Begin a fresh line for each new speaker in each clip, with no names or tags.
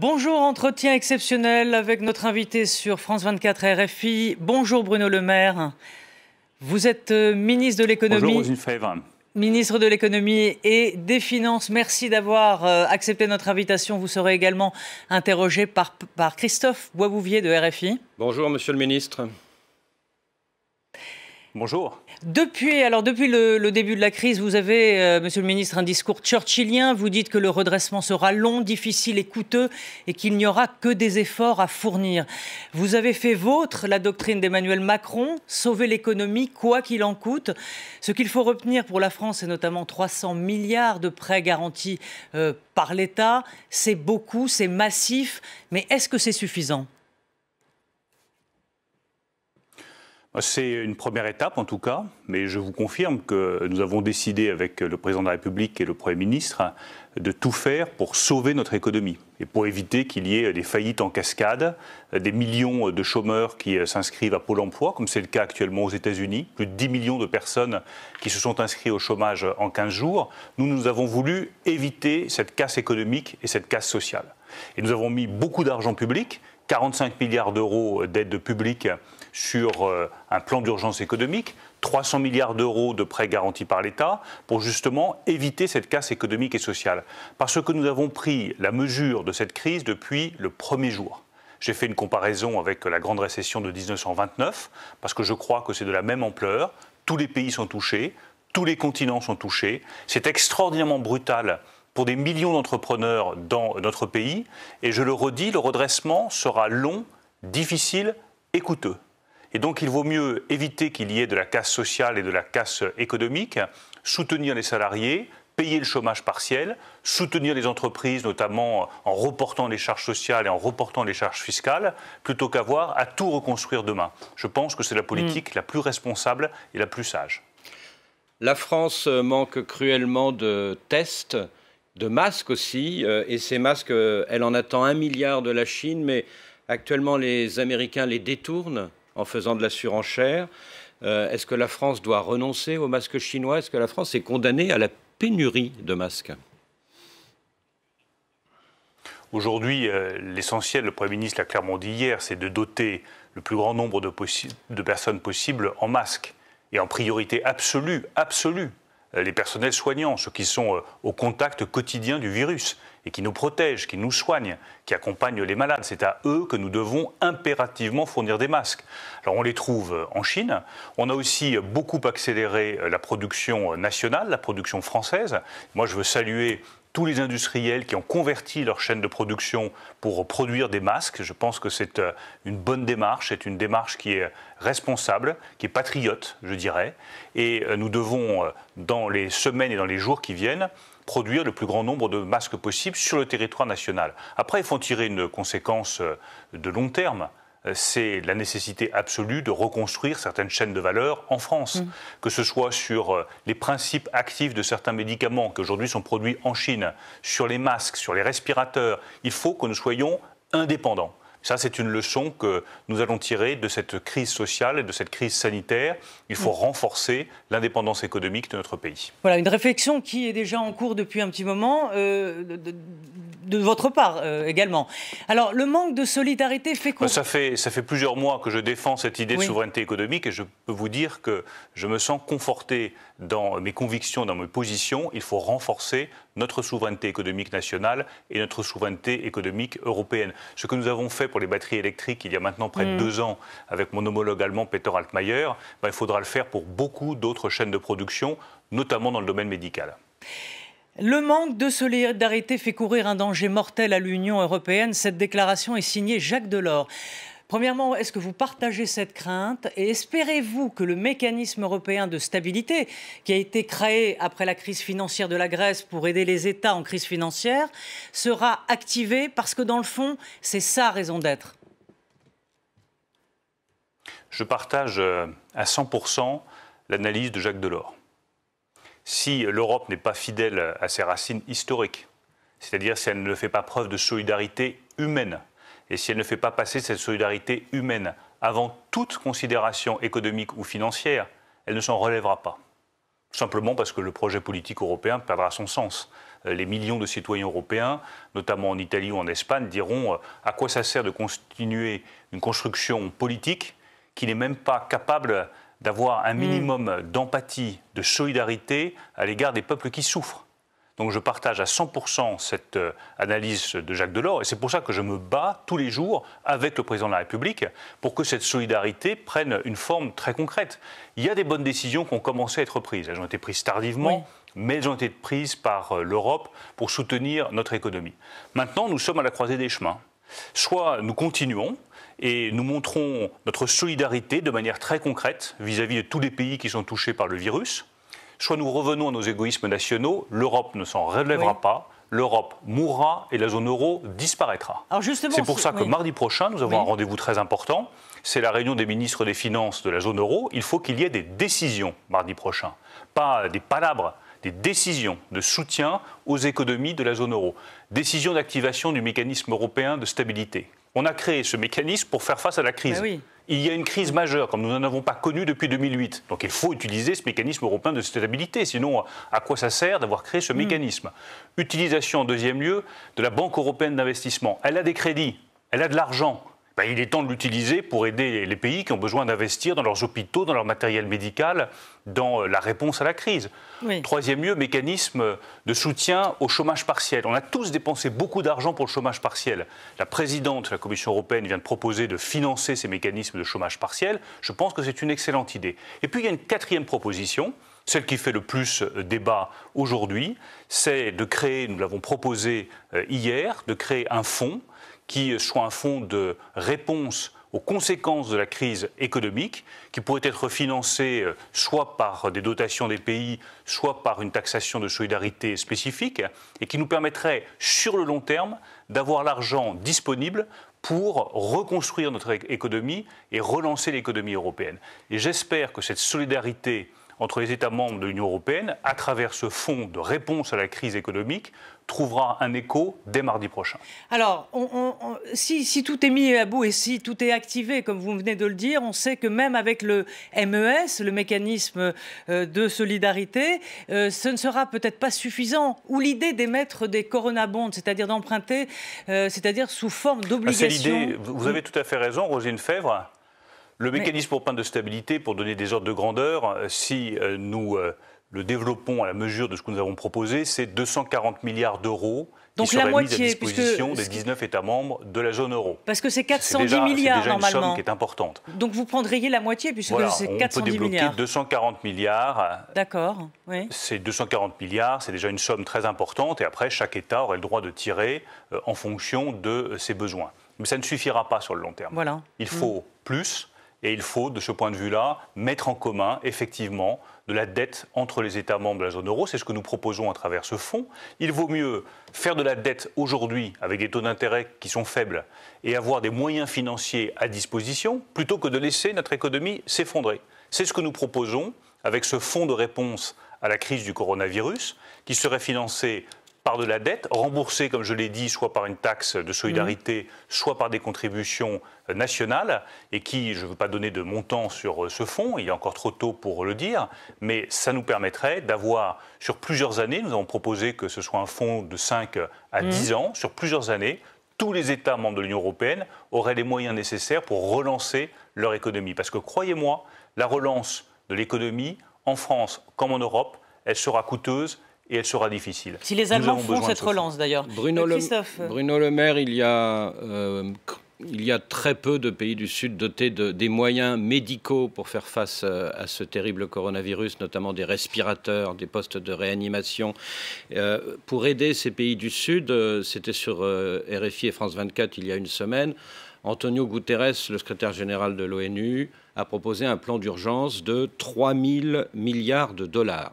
Bonjour, entretien exceptionnel avec notre invité sur France 24 RFI. Bonjour Bruno Le Maire. Vous êtes euh, ministre de l'économie. Ministre de l'économie et des finances, merci d'avoir euh, accepté notre invitation. Vous serez également interrogé par, par Christophe Boisbouvier de RFI.
Bonjour monsieur le ministre.
Bonjour.
Depuis, alors depuis le, début de la crise, vous avez, euh, Monsieur le Ministre, un discours churchillien. Vous dites que le redressement sera long, difficile et coûteux et qu'il n'y aura que des efforts à fournir. Vous avez fait vôtre la doctrine d'Emmanuel Macron, sauver l'économie quoi qu'il en coûte. Ce qu'il faut retenir pour la France, c'est notamment 300 milliards de prêts garantis euh, par l'État. C'est beaucoup, c'est massif, mais est-ce que c'est suffisant
C'est une première étape en tout cas, mais je vous confirme que nous avons décidé avec le président de la République et le Premier ministre de tout faire pour sauver notre économie et pour éviter qu'il y ait des faillites en cascade, des millions de chômeurs qui s'inscrivent à Pôle Emploi, comme c'est le cas actuellement aux États-Unis, plus de 10 millions de personnes qui se sont inscrites au chômage en 15 jours. Nous, nous avons voulu éviter cette casse économique et cette casse sociale. Et nous avons mis beaucoup d'argent public, 45 milliards d'euros d'aide publique sur euh, un plan d'urgence économique, 300 milliards d'euros de prêts garantis par l'État, pour justement éviter cette casse économique et sociale. Parce que nous avons pris la mesure de cette crise depuis le premier jour. J'ai fait une comparaison avec la grande récession de 1929, parce que je crois que c'est de la même ampleur. Tous les pays sont touchés, tous les continents sont touchés. C'est extraordinairement brutal pour des millions d'entrepreneurs dans notre pays. Et je le redis, le redressement sera long, difficile et coûteux. Et donc il vaut mieux éviter qu'il y ait de la casse sociale et de la casse économique, soutenir les salariés, payer le chômage partiel, soutenir les entreprises, notamment en reportant les charges sociales et en reportant les charges fiscales, plutôt qu'avoir à tout reconstruire demain. Je pense que c'est la politique mm. la
plus responsable et la plus sage. La France manque cruellement de tests, de masques aussi, euh, et ces masques, euh, elle en attend un milliard de la Chine, mais actuellement les Américains les détournent en faisant de la surenchère. Euh, est-ce que la France doit renoncer aux masques chinois Est-ce que la France est condamnée à la pénurie de masques Aujourd'hui, euh, l'essentiel,
le Premier ministre l'a clairement dit hier, c'est de doter le plus grand nombre de, de personnes possibles en masques. Et en priorité absolue, absolue, euh, les personnels soignants, ceux qui sont euh, au contact quotidien du virus et qui nous protègent, qui nous soignent, qui accompagnent les malades. C'est à eux que nous devons impérativement fournir des masques. Alors on les trouve euh, en Chine. On a aussi beaucoup accéléré la production nationale, la production française. Moi je veux saluer tous les industriels qui ont converti leur chaîne de production pour produire des masques. Je pense que c'est euh, une bonne démarche, c'est une démarche qui est responsable, qui est patriote, je dirais. Et euh, nous devons, euh, dans les semaines et dans les jours qui viennent, produire le plus grand nombre de masques possible sur le territoire national. Après, ils font tirer une conséquence de long terme. Euh, c'est la nécessité absolue de reconstruire certaines chaînes de valeur en France, mm. que ce soit sur euh, les principes actifs de certains médicaments qui aujourd'hui sont produits en Chine, sur les masques, sur les respirateurs. Il faut que nous soyons indépendants. Ça, c'est une leçon que nous allons tirer de cette crise sociale et de cette crise sanitaire. Il faut mm. renforcer l'indépendance économique de notre pays.
Voilà, une réflexion qui est déjà en cours depuis un petit moment. Euh, de votre part euh, également. Alors, le manque de solidarité fait quoi bah, ça
fait, ça fait plusieurs mois que je défends cette idée de souveraineté économique et je peux vous dire que je me sens conforté dans mes convictions, dans mes positions. Il faut renforcer notre souveraineté économique nationale et notre souveraineté économique européenne. Ce que nous avons fait pour les batteries électriques il y a maintenant près de mm. deux ans avec mon homologue allemand Peter Altmaier, bah, il faudra le faire pour beaucoup d'autres chaînes de production, notamment dans le domaine médical.
Le manque de solidarité fait courir un danger mortel à l'Union européenne. Cette déclaration est signée Jacques Delors. Premièrement, est-ce que vous partagez cette crainte et espérez-vous que le mécanisme européen de stabilité qui a été créé après la crise financière de la Grèce pour aider les États en crise financière sera activé parce que dans le fond, c'est sa raison d'être
Je partage euh, à 100% l'analyse de Jacques Delors si l'Europe n'est pas fidèle à ses racines historiques, c'est-à-dire si elle ne fait pas preuve de solidarité humaine, et si elle ne fait pas passer cette solidarité humaine avant toute considération économique ou financière, elle ne s'en relèvera pas. Simplement parce que le projet politique européen perdra son sens. Euh, les millions de citoyens européens, notamment en Italie ou en Espagne, diront euh, à quoi ça sert de continuer une construction politique qui n'est même pas capable d'avoir un mm. minimum d'empathie, de solidarité à l'égard des peuples qui souffrent. Donc je partage à 100% cette euh, analyse de Jacques Delors et c'est pour ça que je me bats tous les jours avec le président de la République pour que cette solidarité prenne une forme très concrète. Il y a des bonnes décisions qui ont commencé à être prises. Elles ont été prises tardivement, mais elles ont été prises par euh, l'Europe pour soutenir notre économie. Maintenant, nous sommes à la croisée des chemins. Soit nous continuons et nous montrons notre solidarité de manière très concrète vis-à-vis de tous les pays qui sont touchés par le virus. Soit nous revenons à nos égoïsmes nationaux, l'Europe ne s'en relèvera pas, l'Europe mourra et la zone euro disparaîtra. C'est pour ça que mardi prochain, nous avons un rendez-vous très important. C'est la réunion des ministres des Finances de la zone euro. Il faut qu'il y ait des décisions mardi prochain, pas des palabres des décisions de soutien aux économies de la zone euro, décision d'activation du mécanisme européen de stabilité, on a créé ce mécanisme pour faire face à la crise. Bah il y a une crise majeure, comme nous n'en avons pas connue depuis 2008. Donc il faut utiliser ce mécanisme européen de stabilité. Sinon, à quoi ça sert d'avoir créé ce mm. mécanisme Utilisation, en deuxième lieu, de la Banque européenne d'investissement. Elle a des crédits, elle a de l'argent. Ben, il est temps de l'utiliser pour aider les pays qui ont besoin d'investir dans leurs hôpitaux, dans leur matériel médical, dans euh, la réponse à la crise. Troisième lieu, mécanisme de soutien au chômage partiel. On a tous dépensé beaucoup d'argent pour le chômage partiel. La présidente de la Commission européenne vient de proposer de financer ces mécanismes de chômage partiel. Je pense que c'est une excellente idée. Et puis il y a une quatrième proposition celle qui fait le plus euh, débat aujourd'hui, c'est de créer, nous l'avons proposé euh, hier, de créer un fonds qui soit un fonds de réponse aux conséquences de la crise économique, qui pourrait être financé euh, soit par des dotations des pays, soit par une taxation de solidarité spécifique, et qui nous permettrait, sur le long terme, d'avoir l'argent disponible pour reconstruire notre économie et relancer l'économie européenne. Et j'espère que cette solidarité entre les États membres de l'Union européenne, à travers ce fonds de réponse à la crise économique, trouvera un écho dès mardi prochain.
Alors, si, tout est mis à bout et si tout est activé, comme vous venez de le dire, on sait que même avec le MES, le mécanisme euh, de solidarité, euh, ce ne sera peut-être pas suffisant. Ou l'idée d'émettre des coronabondes, c'est-à-dire d'emprunter, euh, c'est-à-dire sous forme ah, d'obligation. vous avez
tout à fait raison, Rosine Fèvre. Le mécanisme pour pain de stabilité, pour donner des ordres de grandeur, euh, si euh, nous euh, le développons à la mesure de ce que nous avons proposé, c'est 240 milliards d'euros qui seraient la moitié, mis à disposition des 19 États membres de la zone euro.
Parce que c'est 410 milliards normalement. C'est une somme qui est importante. Donc vous prendriez la moitié puisque c'est 410 milliards. On peut débloquer
240 milliards.
D'accord. Oui.
C'est 240 milliards, c'est déjà une somme très importante et après chaque État aurait le droit de tirer en fonction de ses besoins. Mais ça ne suffira pas sur le long terme. Voilà. Il faut mm. plus et il faut, de ce point de vue-là, mettre en commun, effectivement, de la dette entre les États membres de la zone euro. C'est ce que nous proposons à travers ce fonds. Il vaut mieux faire de la dette aujourd'hui avec des taux d'intérêt qui sont faibles et avoir des moyens financiers à disposition plutôt que de laisser notre économie s'effondrer. C'est ce que nous proposons avec ce fonds de réponse à la crise du coronavirus qui serait financé de la dette, remboursée, comme je l'ai dit, soit par une taxe de solidarité, mm. soit par des contributions euh, nationales, et qui, je ne veux pas donner de montant sur euh, ce fonds, il est encore trop tôt pour le dire, mais ça nous permettrait d'avoir, sur plusieurs années, nous avons proposé que ce soit un fonds de 5 à 10 mm. ans, sur plusieurs années, tous les États membres de l'Union européenne auraient les moyens nécessaires pour relancer leur économie. Parce que croyez-moi, la relance de l'économie en France comme en Europe, elle sera coûteuse et elle sera difficile.
Si les Allemands font cette relance d'ailleurs. Bruno, le, euh, Bruno Le Maire, il y a euh, il y a très peu de pays du Sud dotés de, des moyens médicaux pour faire face euh, à ce terrible coronavirus, notamment des respirateurs, des postes de réanimation. pour aider ces pays du Sud, c'était sur RFI et France 24 il y a une semaine, Antonio Guterres, le secrétaire général de l'ONU, a proposé un plan d'urgence de 3 000 milliards de dollars.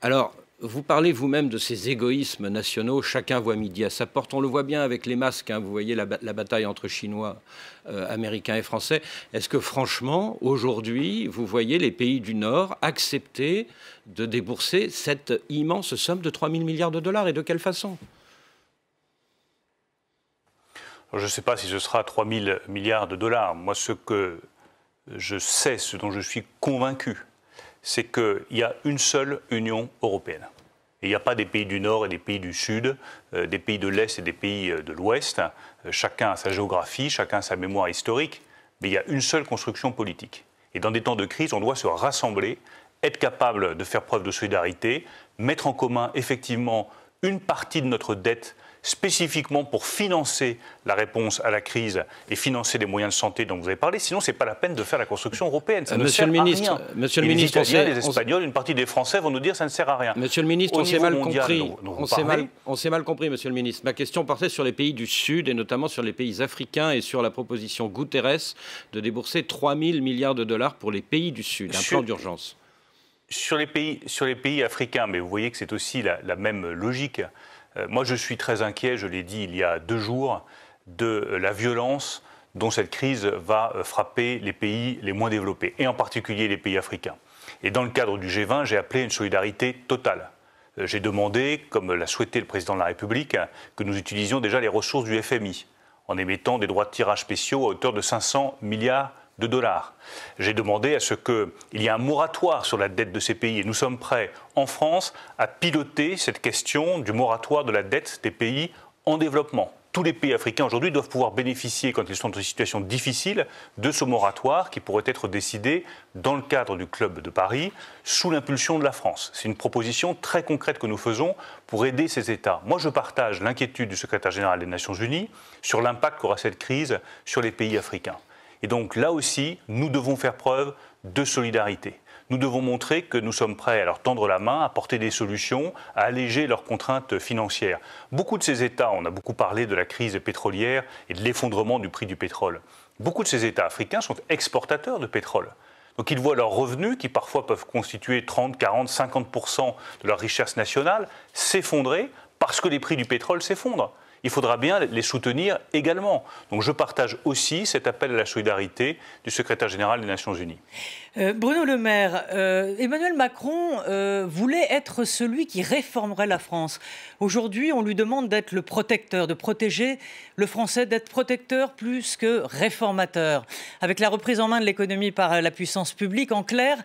alors, vous parlez vous-même de ces égoïsmes nationaux, chacun voit midi à sa porte. On le voit bien avec les masques, hein. vous voyez la, bataille entre Chinois, euh, Américains et Français. Est-ce que franchement, aujourd'hui, vous voyez les pays du Nord accepter de débourser cette immense somme de 3 000 milliards de dollars et de quelle façon
je ne sais pas si ce sera 3 000 milliards de dollars. Moi, ce que je sais, ce dont je suis convaincu, c'est qu'il y a une seule Union européenne. il n'y a pas des pays du Nord et des pays du Sud, euh, des pays de l'Est et des pays euh, de l'Ouest. Euh, chacun a sa géographie, chacun a sa mémoire historique, mais il y a une seule construction politique. Et dans des temps de crise, on doit se rassembler, être capable de faire preuve de solidarité, mettre en commun effectivement une partie de notre dette spécifiquement pour financer la réponse à la crise et financer les moyens de santé dont vous avez parlé. Sinon, ce n'est pas la peine de faire la construction européenne. Ça euh, ne sert le ministre, à rien. Euh, monsieur le ministre, les Espagnols, une partie des Français vont nous dire que ça ne sert à rien. Monsieur le ministre, on s'est mal compris.
on s'est mal, compris, monsieur le ministre. Ma question portait sur les pays du Sud et notamment sur les pays africains et sur la proposition Guterres de débourser 3 000 milliards de dollars pour les pays du Sud, un plan d'urgence. Sur les, pays, sur les pays africains, mais vous voyez que c'est aussi la,
la, même logique. Euh, moi, je suis très inquiet, je l'ai dit il y a deux jours, de la violence dont cette crise va euh, frapper les pays les moins développés, et en particulier les pays africains. Et dans le cadre du G20, j'ai appelé à une solidarité totale. Euh, j'ai demandé, comme l'a souhaité le président de la République, hein, que nous utilisions déjà les ressources du FMI en émettant des droits de tirage spéciaux à hauteur de 500 milliards dollars. J'ai demandé à ce qu'il y ait un moratoire sur la dette de ces pays et nous sommes prêts en France à piloter cette question du moratoire de la dette des pays en développement tous les pays africains aujourd'hui doivent pouvoir bénéficier, quand ils sont dans une situation difficile, de ce moratoire qui pourrait être décidé dans le cadre du Club de Paris, sous l'impulsion de la France. C'est une proposition très concrète que nous faisons pour aider ces États. Moi, je partage l'inquiétude du secrétaire général des Nations Unies sur l'impact qu'aura cette crise sur les pays africains. Et donc là aussi, nous devons faire preuve de solidarité. Nous devons montrer que nous sommes prêts à leur tendre la main, à porter des solutions, à alléger leurs contraintes financières. Beaucoup de ces États, on a beaucoup parlé de la crise pétrolière et de l'effondrement du prix du pétrole, beaucoup de ces États africains sont exportateurs de pétrole. Donc ils voient leurs revenus, qui parfois peuvent constituer 30, 40, 50 de leur richesse nationale, s'effondrer parce que les prix du pétrole s'effondrent il faudra bien les soutenir également. Donc je partage aussi cet appel à la solidarité du secrétaire général des Nations Unies.
Euh, Bruno Le Maire, euh, Emmanuel Macron euh, voulait être celui qui réformerait la France. Aujourd'hui, on lui demande d'être le protecteur, de protéger le français, d'être protecteur plus que réformateur. Avec la reprise en main de l'économie par la puissance publique, en clair,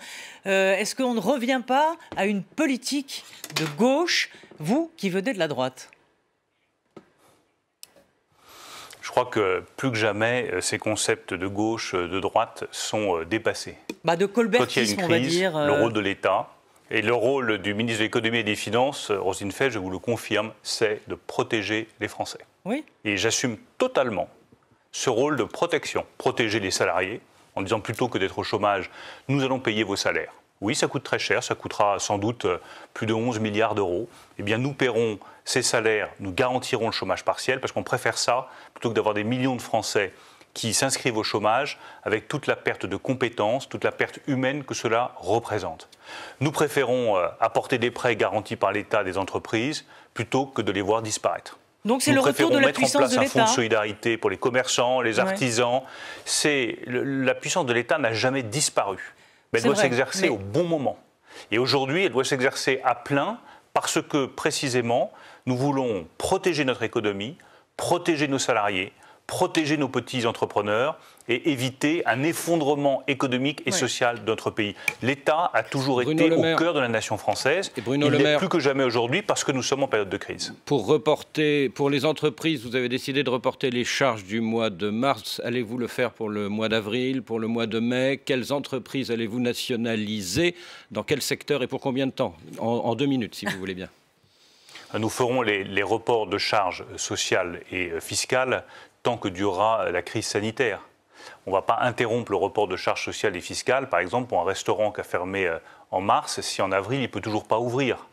est-ce qu'on ne revient pas à une politique de gauche, vous qui venez de la droite
je crois que plus que jamais, euh, ces concepts de gauche, euh, de droite sont euh, dépassés.
Bah de Quand il y dire, le rôle
de l'État et le rôle du ministre de l'économie et des finances, Fett, je vous le confirme, c'est de protéger les Français. Oui. Et j'assume totalement ce rôle de protection, protéger les salariés en disant plutôt que d'être au chômage, nous allons payer vos salaires. Oui, ça coûte très cher, ça coûtera sans doute euh, plus de 11 milliards d'euros. Eh bien, nous paierons ces salaires, nous garantirons le chômage partiel, parce qu'on préfère ça plutôt que d'avoir des millions de Français qui s'inscrivent au chômage avec toute la perte de compétences, toute la perte humaine que cela représente. Nous préférons euh, apporter des prêts garantis par l'État des entreprises plutôt que de les voir disparaître.
Donc c'est le retour de la puissance de l'État. Nous préférons mettre en place un fonds de
solidarité pour les commerçants, les artisans. C'est la puissance de l'État n'a jamais disparu mais elle doit s'exercer au bon moment. Et aujourd'hui, elle doit s'exercer à plein parce que précisément, nous voulons protéger notre économie, protéger nos salariés, protéger nos petits entrepreneurs et éviter un effondrement économique et social de notre
pays. L'État a toujours
été au cœur de la nation française. Et Bruno Il le Maire. plus que jamais aujourd'hui parce que nous sommes en période de crise.
Pour reporter, pour les entreprises, vous avez décidé de reporter les charges du mois de mars. Allez-vous le faire pour le mois d'avril, pour le mois de mai Quelles entreprises allez-vous nationaliser Dans quel secteur et pour combien de temps en, deux minutes, si vous voulez bien.
Nous ferons les, les, reports de charges sociales et fiscales tant que durera la crise sanitaire. On ne va pas interrompre le report de charges sociales et fiscales, par exemple, pour un restaurant qui a fermé euh, en mars, si en avril, il ne peut toujours pas ouvrir.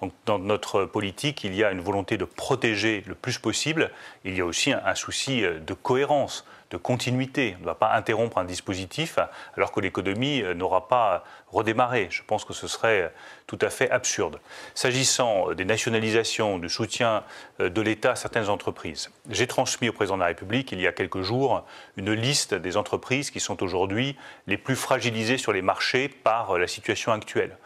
Donc, dans notre politique, il y a une volonté de protéger le plus possible. Il y a aussi un souci euh, de cohérence de continuité. On ne va pas interrompre un dispositif alors que l'économie euh, n'aura pas euh, redémarré. Je pense que ce serait euh, tout à fait absurde. S'agissant des nationalisations, du soutien de l'État à certaines entreprises, j'ai transmis au président de la République il y a quelques jours une liste des entreprises qui sont aujourd'hui les plus fragilisées sur les marchés par la situation actuelle.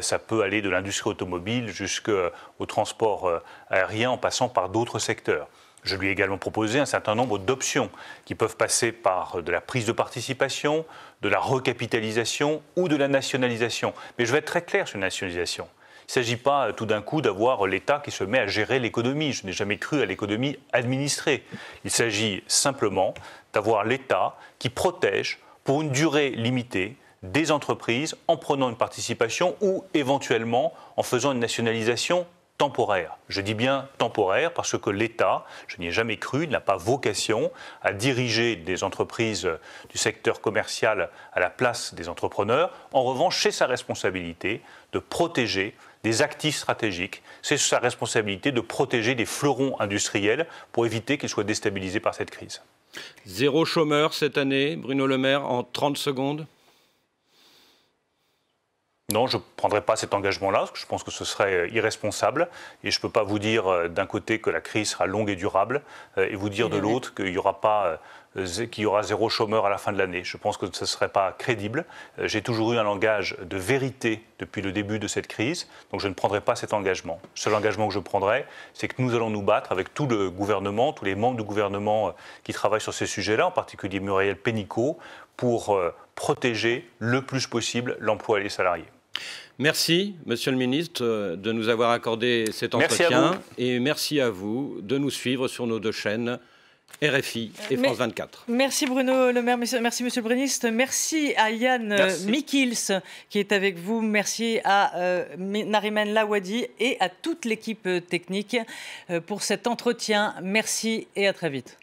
Ça peut aller de l'industrie automobile jusqu'au transport aérien en passant par d'autres secteurs. Je lui ai également proposé un certain nombre d'options qui peuvent passer par euh, de la prise de participation, de la recapitalisation ou de la nationalisation. Mais je vais être très clair sur la nationalisation. Il ne s'agit pas euh, tout d'un coup d'avoir l'État qui se met à gérer l'économie. Je n'ai jamais cru à l'économie administrée. Il s'agit simplement d'avoir l'État qui protège pour une durée limitée des entreprises en prenant une participation ou éventuellement en faisant une nationalisation temporaire. Je dis bien temporaire parce que l'État, je n'y ai jamais cru, n'a pas vocation à diriger des entreprises du secteur commercial à la place des entrepreneurs. En revanche, c'est sa responsabilité de protéger des actifs stratégiques. C'est sa responsabilité de protéger des fleurons industriels pour éviter qu'ils soient déstabilisés par cette crise.
Zéro chômeur cette année, Bruno Le Maire, en 30 secondes
non, je ne prendrai pas cet engagement-là, parce que je pense que ce serait euh, irresponsable. Et je ne peux pas vous dire euh, d'un côté que la crise sera longue et durable, euh, et vous dire de l'autre qu'il y aura pas qu'il y aura zéro chômeur à la fin de l'année. Je pense que ce ne serait pas crédible. J'ai toujours eu un langage de vérité depuis le début de cette crise, donc je ne prendrai pas cet engagement. Le seul engagement que je prendrai, c'est que nous allons nous battre avec tout le gouvernement, tous les membres du gouvernement qui travaillent sur ces sujets-là, en particulier Muriel Pénicaud, pour protéger le plus possible l'emploi et les salariés.
Merci, Monsieur le Ministre, euh, de nous avoir accordé cet entretien. et merci à vous de nous suivre sur nos deux chaînes. RFI et euh, France 24.
Merci Bruno Le Maire, merci Monsieur le ministre. merci à Yann euh, Mikils qui est avec vous, merci à Nariman Lawadi et à toute l'équipe technique pour cet entretien. Merci et à très vite.